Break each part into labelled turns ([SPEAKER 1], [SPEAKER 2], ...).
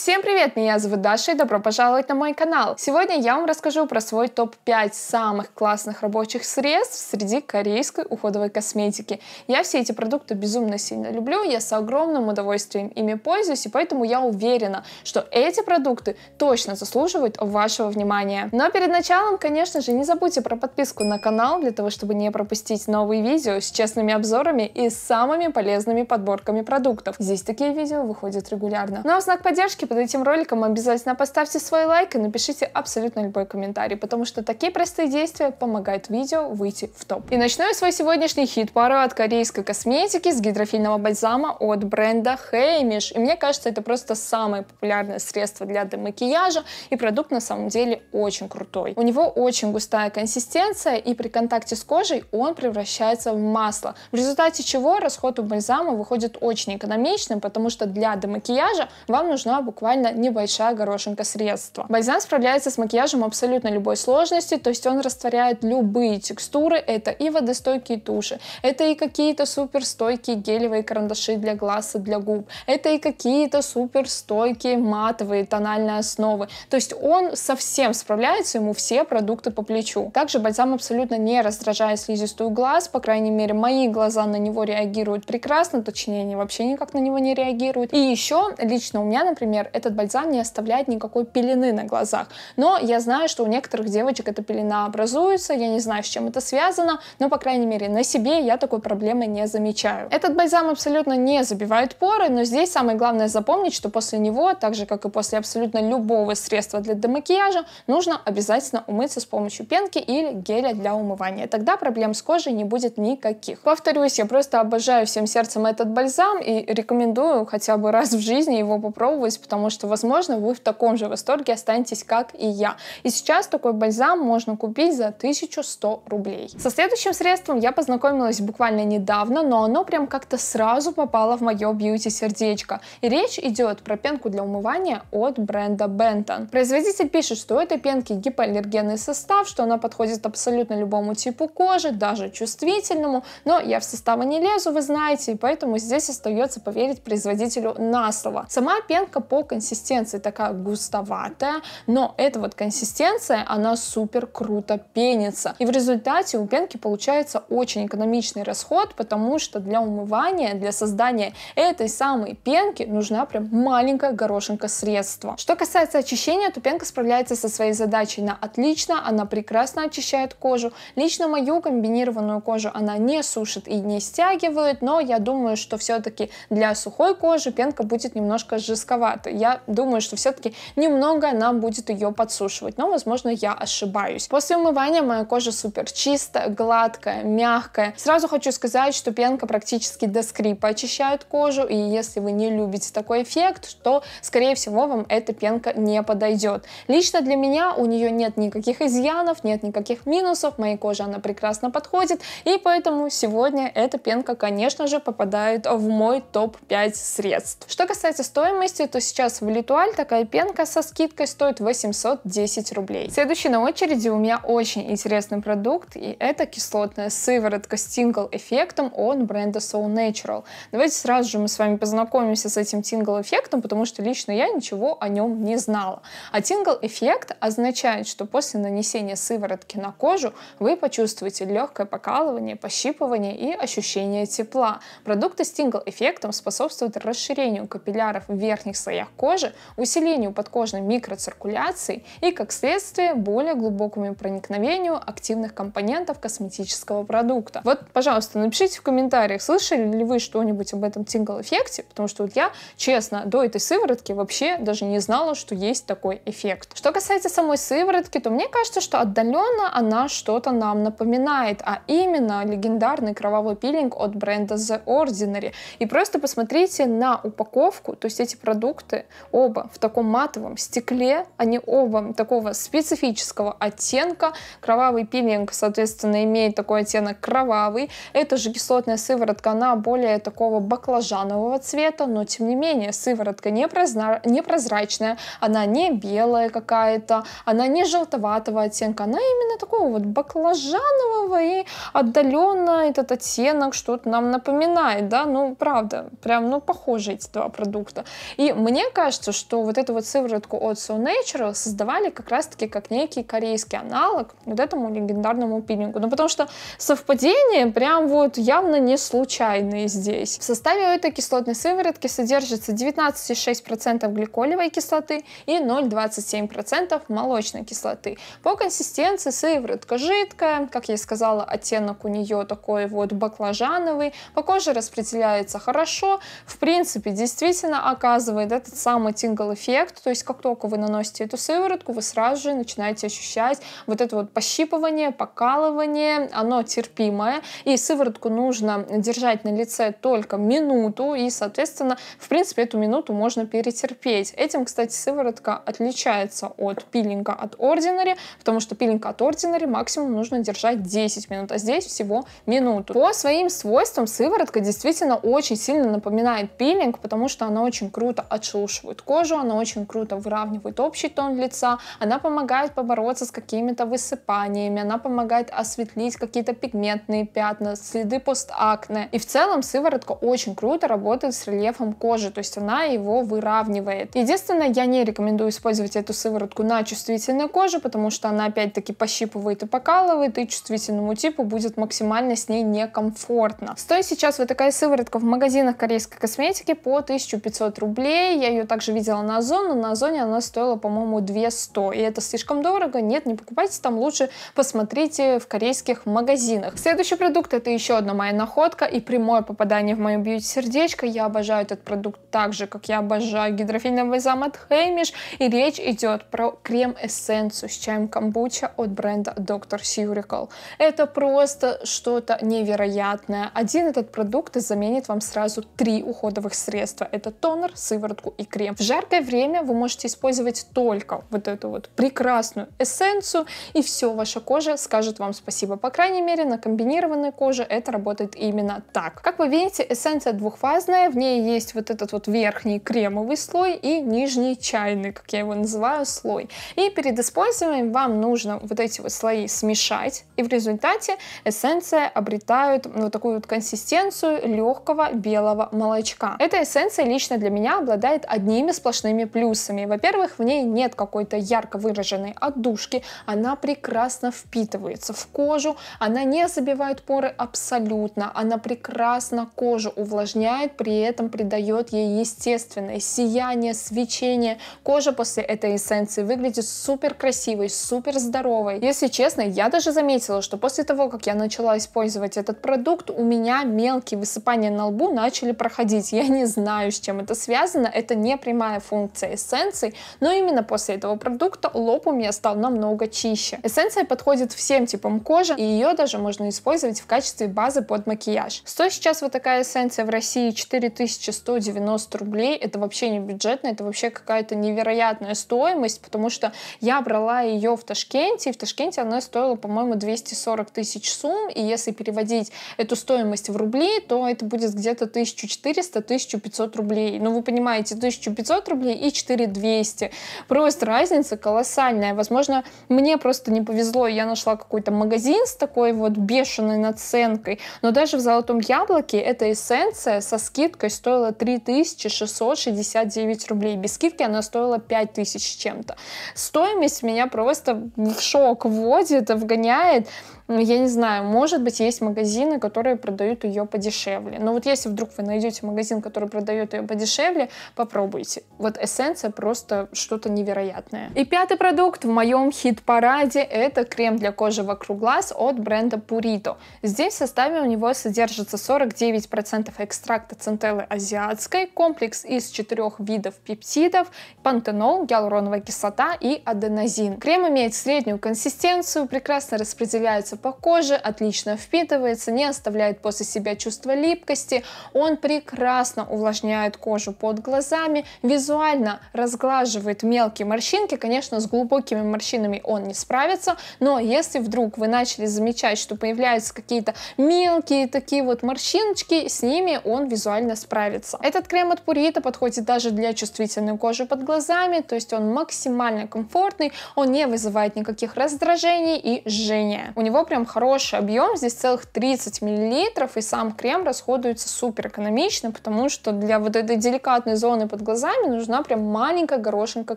[SPEAKER 1] Всем привет, меня зовут Даша и добро пожаловать на мой канал. Сегодня я вам расскажу про свой топ-5 самых классных рабочих средств среди корейской уходовой косметики. Я все эти продукты безумно сильно люблю, я с огромным удовольствием ими пользуюсь, и поэтому я уверена, что эти продукты точно заслуживают вашего внимания. Но перед началом, конечно же, не забудьте про подписку на канал, для того, чтобы не пропустить новые видео с честными обзорами и самыми полезными подборками продуктов. Здесь такие видео выходят регулярно. Ну а в знак поддержки под этим роликом, обязательно поставьте свой лайк и напишите абсолютно любой комментарий, потому что такие простые действия помогают видео выйти в топ. И начну я свой сегодняшний хит пару от корейской косметики с гидрофильного бальзама от бренда Hamish. И мне кажется, это просто самое популярное средство для демакияжа, и продукт на самом деле очень крутой. У него очень густая консистенция, и при контакте с кожей он превращается в масло, в результате чего расход у бальзама выходит очень экономичным, потому что для демакияжа вам нужна буквально буквально небольшая горошинка средства. Бальзам справляется с макияжем абсолютно любой сложности, то есть он растворяет любые текстуры, это и водостойкие туши, это и какие-то суперстойкие гелевые карандаши для глаз и для губ, это и какие-то суперстойкие матовые тональные основы, то есть он совсем справляется, ему все продукты по плечу. Также бальзам абсолютно не раздражает слизистую глаз, по крайней мере мои глаза на него реагируют прекрасно, точнее они вообще никак на него не реагируют. И еще лично у меня, например, этот бальзам не оставляет никакой пелены на глазах. Но я знаю, что у некоторых девочек эта пелена образуется, я не знаю, с чем это связано, но, по крайней мере, на себе я такой проблемы не замечаю. Этот бальзам абсолютно не забивает поры, но здесь самое главное запомнить, что после него, так же, как и после абсолютно любого средства для демакияжа, нужно обязательно умыться с помощью пенки или геля для умывания. Тогда проблем с кожей не будет никаких. Повторюсь, я просто обожаю всем сердцем этот бальзам и рекомендую хотя бы раз в жизни его попробовать, потому потому что, возможно, вы в таком же восторге останетесь, как и я. И сейчас такой бальзам можно купить за 1100 рублей. Со следующим средством я познакомилась буквально недавно, но оно прям как-то сразу попало в мое бьюти-сердечко. И речь идет про пенку для умывания от бренда Benton. Производитель пишет, что у этой пенки гипоаллергенный состав, что она подходит абсолютно любому типу кожи, даже чувствительному, но я в составы не лезу, вы знаете, и поэтому здесь остается поверить производителю на слово. Сама пенка по консистенция такая густоватая, но эта вот консистенция, она супер круто пенится. И в результате у пенки получается очень экономичный расход, потому что для умывания, для создания этой самой пенки нужна прям маленькая горошинка средства. Что касается очищения, то пенка справляется со своей задачей на отлично, она прекрасно очищает кожу. Лично мою комбинированную кожу она не сушит и не стягивает, но я думаю, что все-таки для сухой кожи пенка будет немножко жестковатой. Я думаю, что все-таки немного она будет ее подсушивать, но, возможно, я ошибаюсь. После умывания моя кожа супер чистая, гладкая, мягкая. Сразу хочу сказать, что пенка практически до скрипа очищает кожу, и если вы не любите такой эффект, то, скорее всего, вам эта пенка не подойдет. Лично для меня у нее нет никаких изъянов, нет никаких минусов, моей коже она прекрасно подходит, и поэтому сегодня эта пенка, конечно же, попадает в мой топ-5 средств. Что касается стоимости, то сейчас сейчас в Литуаль такая пенка со скидкой стоит 810 рублей. Следующий на очереди у меня очень интересный продукт, и это кислотная сыворотка с тингл-эффектом от бренда So Natural. Давайте сразу же мы с вами познакомимся с этим тингл-эффектом, потому что лично я ничего о нем не знала. А тингл-эффект означает, что после нанесения сыворотки на кожу вы почувствуете легкое покалывание, пощипывание и ощущение тепла. Продукты с тингл-эффектом способствуют расширению капилляров в верхних слоях слоях кожи, усилению подкожной микроциркуляции и, как следствие, более глубокому проникновению активных компонентов косметического продукта. Вот, пожалуйста, напишите в комментариях, слышали ли вы что-нибудь об этом тингл-эффекте, потому что вот я, честно, до этой сыворотки вообще даже не знала, что есть такой эффект. Что касается самой сыворотки, то мне кажется, что отдаленно она что-то нам напоминает, а именно легендарный кровавый пилинг от бренда The Ordinary. И просто посмотрите на упаковку, то есть эти продукты продукты оба в таком матовом стекле, они оба такого специфического оттенка. Кровавый пилинг, соответственно, имеет такой оттенок кровавый. это же кислотная сыворотка, она более такого баклажанового цвета, но тем не менее сыворотка непрозра... непрозрачная, она не белая какая-то, она не желтоватого оттенка, она именно такого вот баклажанового и отдаленно этот оттенок что-то нам напоминает, да, ну правда, прям, ну похожи эти два продукта. И мне кажется, что вот эту вот сыворотку от So Natural создавали как раз-таки как некий корейский аналог вот этому легендарному пилингу. Ну, потому что совпадение прям вот явно не случайное здесь. В составе этой кислотной сыворотки содержится 19,6% гликолевой кислоты и 0,27% молочной кислоты. По консистенции сыворотка жидкая, как я и сказала, оттенок у нее такой вот баклажановый, по коже распределяется хорошо, в принципе, действительно оказывает этот самый тингл-эффект, то есть как только вы наносите эту сыворотку, вы сразу же начинаете ощущать вот это вот пощипывание, покалывание, оно терпимое, и сыворотку нужно держать на лице только минуту, и, соответственно, в принципе, эту минуту можно перетерпеть. Этим, кстати, сыворотка отличается от пилинга от Ordinary, потому что пилинг от Ordinary максимум нужно держать 10 минут, а здесь всего минуту. По своим свойствам сыворотка действительно очень сильно напоминает пилинг, потому что она очень круто отшелушивает подшелушивает кожу, она очень круто выравнивает общий тон лица, она помогает побороться с какими-то высыпаниями, она помогает осветлить какие-то пигментные пятна, следы постакне. И в целом сыворотка очень круто работает с рельефом кожи, то есть она его выравнивает. Единственное, я не рекомендую использовать эту сыворотку на чувствительной коже, потому что она опять-таки пощипывает и покалывает, и чувствительному типу будет максимально с ней некомфортно. Стоит сейчас вот такая сыворотка в магазинах корейской косметики по 1500 рублей, я ее ее также видела на Озон, на Озоне она стоила, по-моему, 200. И это слишком дорого. Нет, не покупайте там, лучше посмотрите в корейских магазинах. Следующий продукт это еще одна моя находка и прямое попадание в мою бьюти-сердечко. Я обожаю этот продукт так же, как я обожаю гидрофильный бальзам от Хэмиш. И речь идет про крем-эссенцию с чаем камбуча от бренда Dr. Surical. Это просто что-то невероятное. Один этот продукт заменит вам сразу три уходовых средства. Это тонер, сыворотку икре. В жаркое время вы можете использовать только вот эту вот прекрасную эссенцию, и все, ваша кожа скажет вам спасибо. По крайней мере, на комбинированной коже это работает именно так. Как вы видите, эссенция двухфазная, в ней есть вот этот вот верхний кремовый слой и нижний чайный, как я его называю, слой. И перед использованием вам нужно вот эти вот слои смешать, и в результате эссенция обретает вот такую вот консистенцию легкого белого молочка. Эта эссенция лично для меня обладает одними сплошными плюсами. Во-первых, в ней нет какой-то ярко выраженной отдушки, она прекрасно впитывается в кожу, она не забивает поры абсолютно, она прекрасно кожу увлажняет, при этом придает ей естественное сияние, свечение. Кожа после этой эссенции выглядит супер красивой, супер здоровой. Если честно, я даже заметила, что после того, как я начала использовать этот продукт, у меня мелкие высыпания на лбу начали проходить. Я не знаю, с чем это связано, это не прямая функция эссенций, но именно после этого продукта лоб у меня стал намного чище. Эссенция подходит всем типам кожи, и ее даже можно использовать в качестве базы под макияж. Стоит сейчас вот такая эссенция в России 4190 рублей, это вообще не бюджетно, это вообще какая-то невероятная стоимость, потому что я брала ее в Ташкенте, и в Ташкенте она стоила, по-моему, 240 тысяч сумм, и если переводить эту стоимость в рубли, то это будет где-то 1400-1500 рублей. Ну, вы понимаете, 1500 рублей и 4200. Просто разница колоссальная. Возможно, мне просто не повезло, я нашла какой-то магазин с такой вот бешеной наценкой, но даже в «Золотом яблоке» эта эссенция со скидкой стоила 3669 рублей. Без скидки она стоила 5000 чем-то. Стоимость меня просто в шок вводит, вгоняет я не знаю, может быть, есть магазины, которые продают ее подешевле. Но вот если вдруг вы найдете магазин, который продает ее подешевле, попробуйте. Вот эссенция просто что-то невероятное. И пятый продукт в моем хит-параде – это крем для кожи вокруг глаз от бренда Purito. Здесь в составе у него содержится 49% экстракта центеллы азиатской, комплекс из четырех видов пептидов, пантенол, гиалуроновая кислота и аденозин. Крем имеет среднюю консистенцию, прекрасно распределяется по коже, отлично впитывается, не оставляет после себя чувство липкости. Он прекрасно увлажняет кожу под глазами, визуально разглаживает мелкие морщинки. Конечно, с глубокими морщинами он не справится, но если вдруг вы начали замечать, что появляются какие-то мелкие такие вот морщиночки, с ними он визуально справится. Этот крем от Purita подходит даже для чувствительной кожи под глазами, то есть он максимально комфортный, он не вызывает никаких раздражений и жжения. У него прям хороший объем, здесь целых 30 миллилитров, и сам крем расходуется супер экономично, потому что для вот этой деликатной зоны под глазами нужна прям маленькая горошинка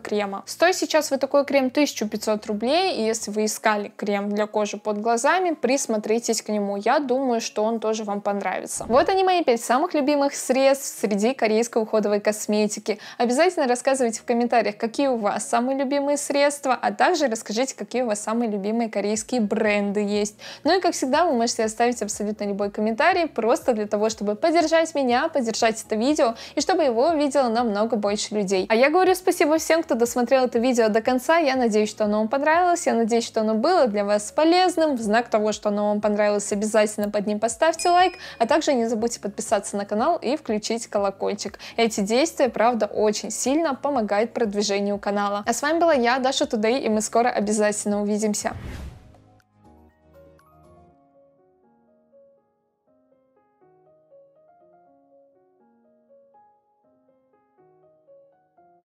[SPEAKER 1] крема. Стоит сейчас вот такой крем 1500 рублей, и если вы искали крем для кожи под глазами, присмотритесь к нему, я думаю, что он тоже вам понравится. Вот они мои 5 самых любимых средств среди корейской уходовой косметики. Обязательно рассказывайте в комментариях, какие у вас самые любимые средства, а также расскажите, какие у вас самые любимые корейские бренды есть есть. Ну и, как всегда, вы можете оставить абсолютно любой комментарий, просто для того, чтобы поддержать меня, поддержать это видео, и чтобы его увидело намного больше людей. А я говорю спасибо всем, кто досмотрел это видео до конца, я надеюсь, что оно вам понравилось, я надеюсь, что оно было для вас полезным, в знак того, что оно вам понравилось, обязательно под ним поставьте лайк, а также не забудьте подписаться на канал и включить колокольчик. Эти действия, правда, очень сильно помогают продвижению канала. А с вами была я, Даша Тудей, и мы скоро обязательно увидимся.